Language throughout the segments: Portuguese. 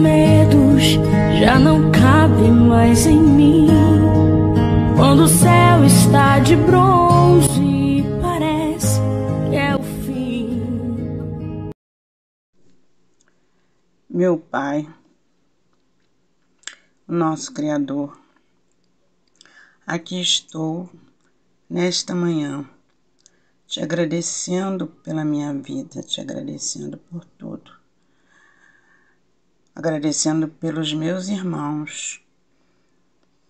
medos já não cabem mais em mim. Quando o céu está de bronze, parece que é o fim. Meu Pai, nosso Criador, aqui estou nesta manhã. Te agradecendo pela minha vida, te agradecendo por tudo agradecendo pelos meus irmãos,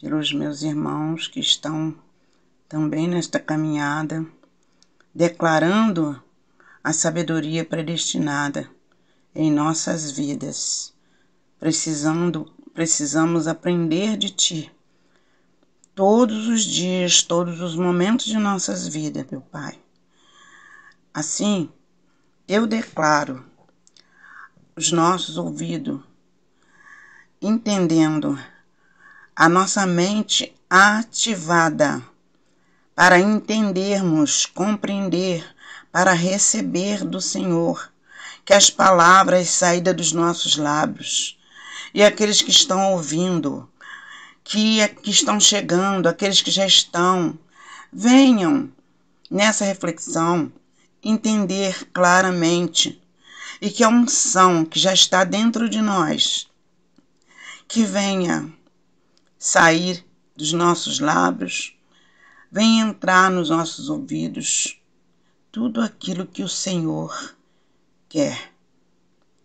pelos meus irmãos que estão também nesta caminhada, declarando a sabedoria predestinada em nossas vidas. Precisando, precisamos aprender de ti todos os dias, todos os momentos de nossas vidas, meu Pai. Assim, eu declaro os nossos ouvidos entendendo a nossa mente ativada para entendermos, compreender, para receber do Senhor que as palavras saídas dos nossos lábios e aqueles que estão ouvindo, que, que estão chegando, aqueles que já estão, venham nessa reflexão entender claramente e que a unção que já está dentro de nós que venha sair dos nossos lábios, venha entrar nos nossos ouvidos tudo aquilo que o Senhor quer.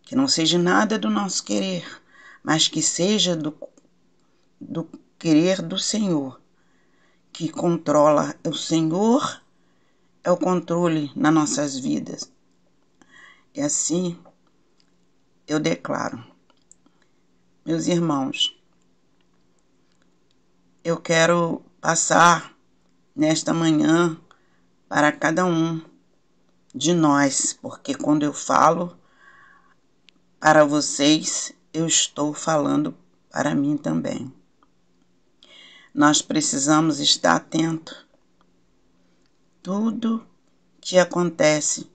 Que não seja nada do nosso querer, mas que seja do, do querer do Senhor, que controla. O Senhor é o controle nas nossas vidas. E assim eu declaro meus irmãos, eu quero passar nesta manhã para cada um de nós, porque quando eu falo para vocês, eu estou falando para mim também. Nós precisamos estar atento. Tudo que acontece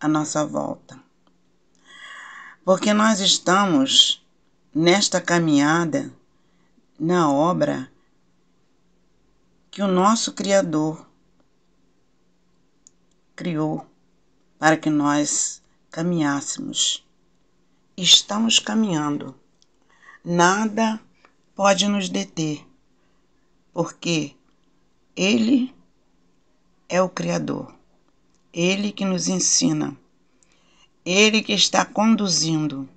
à nossa volta. Porque nós estamos nesta caminhada, na obra que o nosso Criador criou para que nós caminhássemos. Estamos caminhando. Nada pode nos deter, porque Ele é o Criador, Ele que nos ensina, Ele que está conduzindo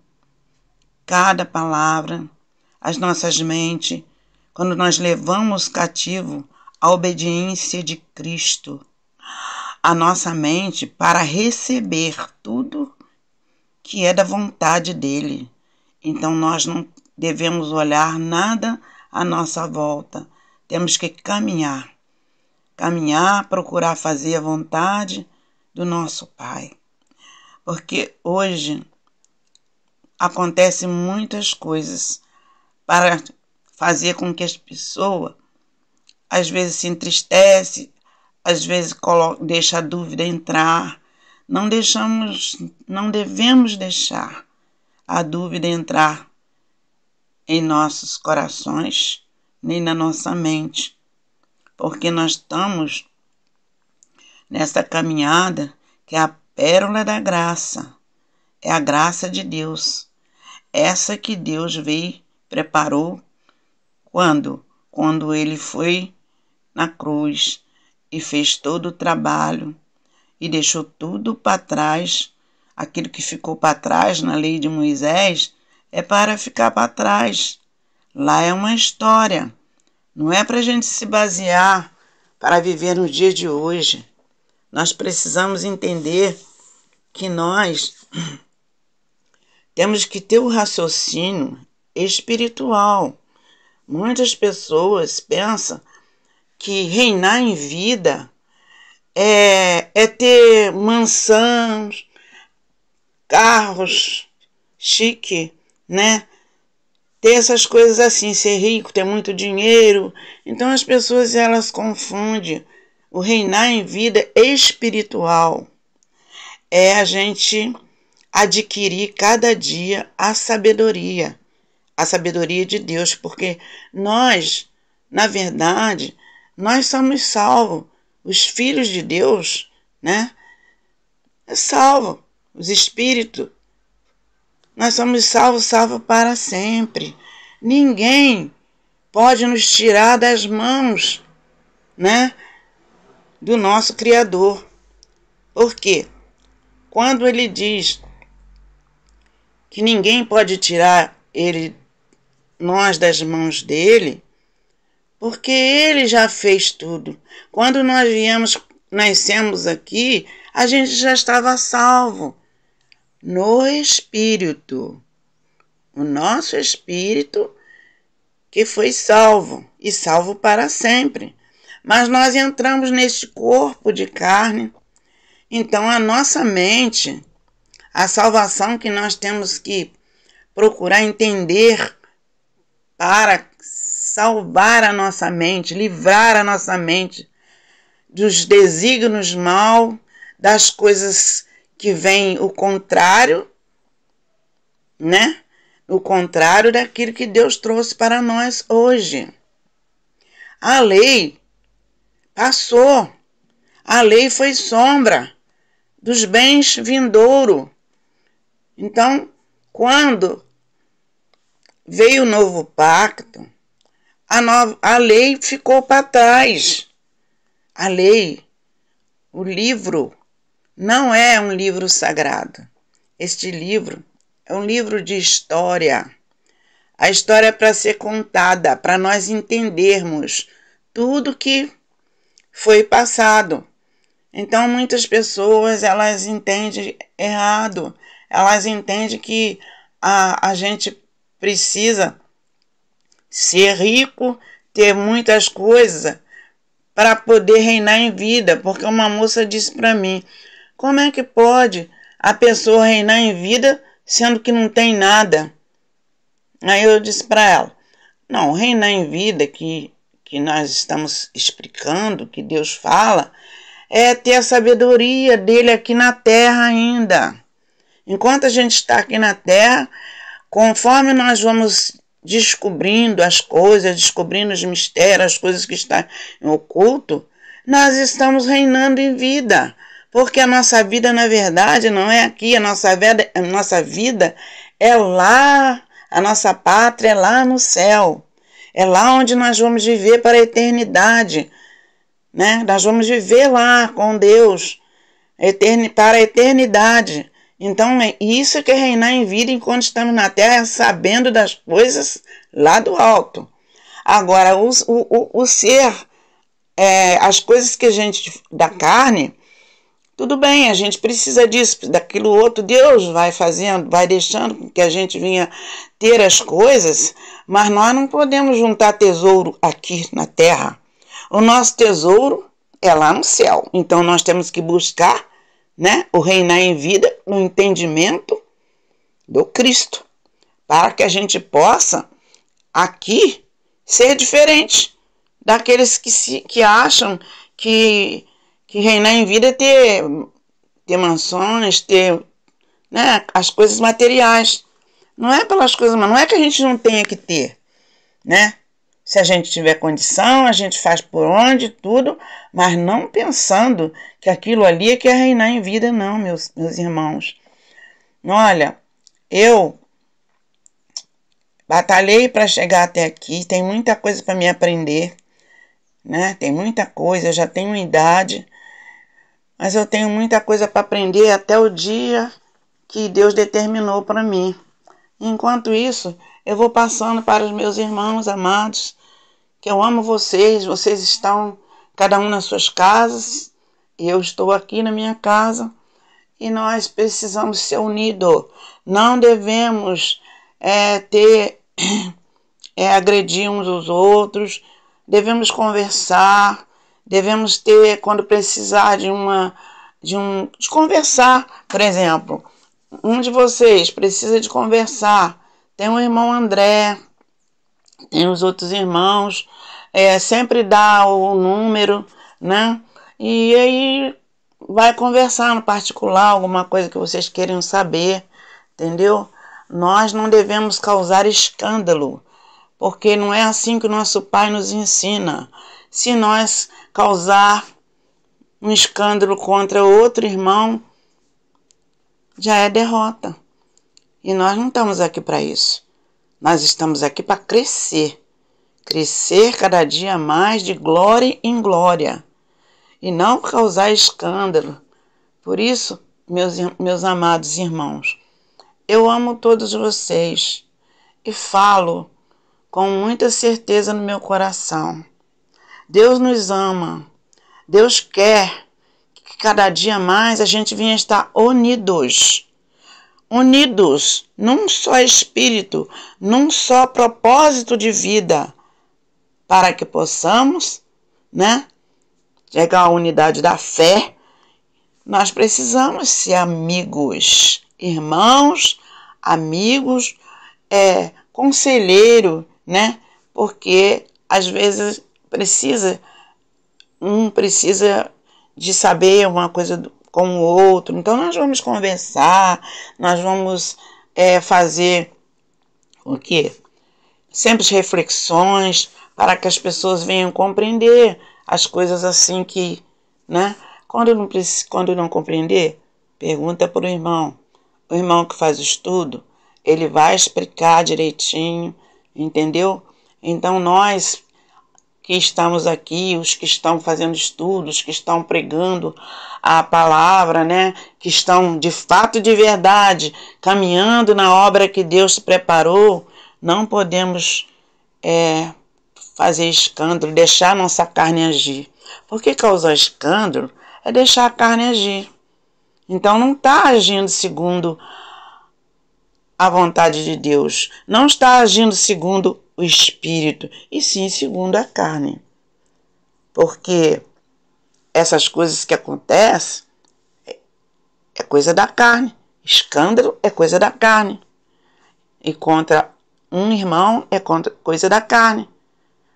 cada palavra, as nossas mentes, quando nós levamos cativo a obediência de Cristo, a nossa mente para receber tudo que é da vontade dele. Então nós não devemos olhar nada à nossa volta. Temos que caminhar. Caminhar, procurar fazer a vontade do nosso Pai. Porque hoje acontecem muitas coisas para fazer com que as pessoas às vezes se entristece, às vezes coloca, deixa a dúvida entrar. Não deixamos, não devemos deixar a dúvida entrar em nossos corações, nem na nossa mente, porque nós estamos nessa caminhada que é a pérola da graça, é a graça de Deus essa que Deus veio, preparou quando? Quando ele foi na cruz e fez todo o trabalho e deixou tudo para trás, aquilo que ficou para trás na lei de Moisés é para ficar para trás. Lá é uma história. Não é para a gente se basear para viver no dia de hoje. Nós precisamos entender que nós temos que ter o raciocínio espiritual. Muitas pessoas pensam que reinar em vida é, é ter mansões, carros, chique, né? Ter essas coisas assim, ser rico, ter muito dinheiro. Então as pessoas elas confundem o reinar em vida espiritual. É a gente adquirir cada dia a sabedoria, a sabedoria de Deus, porque nós, na verdade, nós somos salvos, os filhos de Deus, né? salvo, os espíritos. Nós somos salvos, salvos para sempre. Ninguém pode nos tirar das mãos, né? Do nosso Criador. Por quê? Quando ele diz que ninguém pode tirar ele nós das mãos dele, porque ele já fez tudo. Quando nós viemos, nascemos aqui, a gente já estava salvo no espírito. O nosso espírito que foi salvo e salvo para sempre. Mas nós entramos neste corpo de carne, então a nossa mente a salvação que nós temos que procurar entender para salvar a nossa mente, livrar a nossa mente dos desígnios mal, das coisas que vêm o contrário, né? O contrário daquilo que Deus trouxe para nós hoje. A lei passou. A lei foi sombra dos bens vindouro. Então, quando veio o novo pacto, a, nova a lei ficou para trás. A lei, o livro, não é um livro sagrado. Este livro é um livro de história. A história é para ser contada, para nós entendermos tudo que foi passado. Então muitas pessoas elas entendem errado elas entendem que a, a gente precisa ser rico, ter muitas coisas para poder reinar em vida, porque uma moça disse para mim: como é que pode a pessoa reinar em vida sendo que não tem nada? Aí eu disse para ela: não, reinar em vida que, que nós estamos explicando, que Deus fala, é ter a sabedoria dele aqui na terra ainda. Enquanto a gente está aqui na Terra, conforme nós vamos descobrindo as coisas, descobrindo os mistérios, as coisas que estão oculto, nós estamos reinando em vida. Porque a nossa vida, na verdade, não é aqui, a nossa vida, a nossa vida é lá, a nossa pátria é lá no céu. É lá onde nós vamos viver para a eternidade. Né? Nós vamos viver lá com Deus para a eternidade. Então, é isso que é reinar em vida enquanto estamos na terra, sabendo das coisas lá do alto. Agora, o, o, o ser, é, as coisas que a gente, da carne, tudo bem, a gente precisa disso, daquilo outro, Deus vai fazendo, vai deixando que a gente vinha ter as coisas, mas nós não podemos juntar tesouro aqui na terra. O nosso tesouro é lá no céu. Então nós temos que buscar né? O reinar em vida no entendimento do Cristo, para que a gente possa aqui ser diferente daqueles que, se, que acham que, que reinar em vida é ter, ter mansões, ter né, as coisas materiais. Não é pelas coisas, mas não é que a gente não tenha que ter, né? Se a gente tiver condição, a gente faz por onde, tudo, mas não pensando que aquilo ali é que é reinar em vida, não, meus, meus irmãos. Olha, eu batalhei para chegar até aqui, tem muita coisa para me aprender, né? Tem muita coisa, eu já tenho idade, mas eu tenho muita coisa para aprender até o dia que Deus determinou para mim. Enquanto isso, eu vou passando para os meus irmãos amados que eu amo vocês, vocês estão cada um nas suas casas, e eu estou aqui na minha casa, e nós precisamos ser unidos. Não devemos é, ter é, agredir uns aos outros, devemos conversar, devemos ter, quando precisar de uma de um de conversar, por exemplo, um de vocês precisa de conversar, tem um irmão André, e os outros irmãos, é, sempre dá o número, né? E aí vai conversar no particular alguma coisa que vocês queiram saber, entendeu? Nós não devemos causar escândalo, porque não é assim que o nosso Pai nos ensina. Se nós causar um escândalo contra outro irmão, já é derrota. E nós não estamos aqui para isso. Nós estamos aqui para crescer, crescer cada dia mais de glória em glória e não causar escândalo. Por isso, meus, meus amados irmãos, eu amo todos vocês e falo com muita certeza no meu coração. Deus nos ama, Deus quer que cada dia mais a gente venha estar unidos unidos num só espírito, num só propósito de vida, para que possamos, né, chegar à unidade da fé, nós precisamos ser amigos, irmãos, amigos, é, conselheiro, né? Porque às vezes precisa um precisa de saber uma coisa do, com o outro. Então nós vamos conversar, nós vamos é, fazer o quê? Sempre reflexões para que as pessoas venham compreender as coisas assim que, né? Quando não, quando não compreender, pergunta para o irmão. O irmão que faz o estudo, ele vai explicar direitinho, entendeu? Então nós que estamos aqui, os que estão fazendo estudos, que estão pregando a palavra, né, que estão de fato de verdade caminhando na obra que Deus preparou, não podemos é, fazer escândalo, deixar nossa carne agir. Porque causar escândalo é deixar a carne agir. Então não está agindo segundo a vontade de Deus, não está agindo segundo o espírito, e sim segundo a carne. Porque essas coisas que acontecem é coisa da carne, escândalo é coisa da carne, e contra um irmão é contra coisa da carne.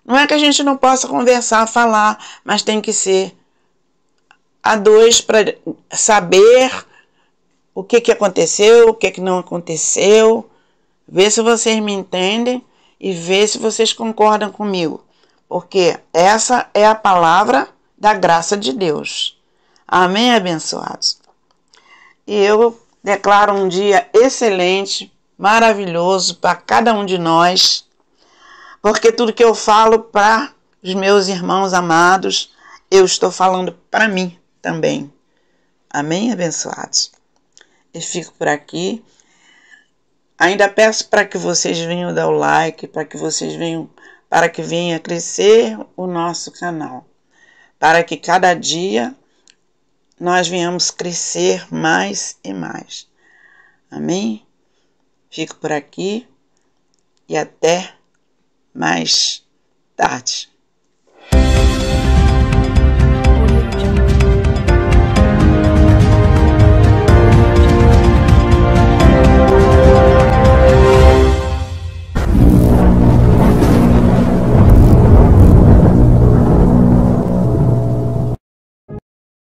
Não é que a gente não possa conversar, falar, mas tem que ser a dois para saber o que, que aconteceu, o que, que não aconteceu, ver se vocês me entendem e ver se vocês concordam comigo, porque essa é a palavra da graça de Deus. Amém, abençoados. E eu declaro um dia excelente, maravilhoso para cada um de nós, porque tudo que eu falo para os meus irmãos amados, eu estou falando para mim também. Amém, abençoados. E fico por aqui. Ainda peço para que vocês venham dar o like, para que vocês venham, para que venha crescer o nosso canal, para que cada dia nós venhamos crescer mais e mais. Amém? Fico por aqui e até mais tarde.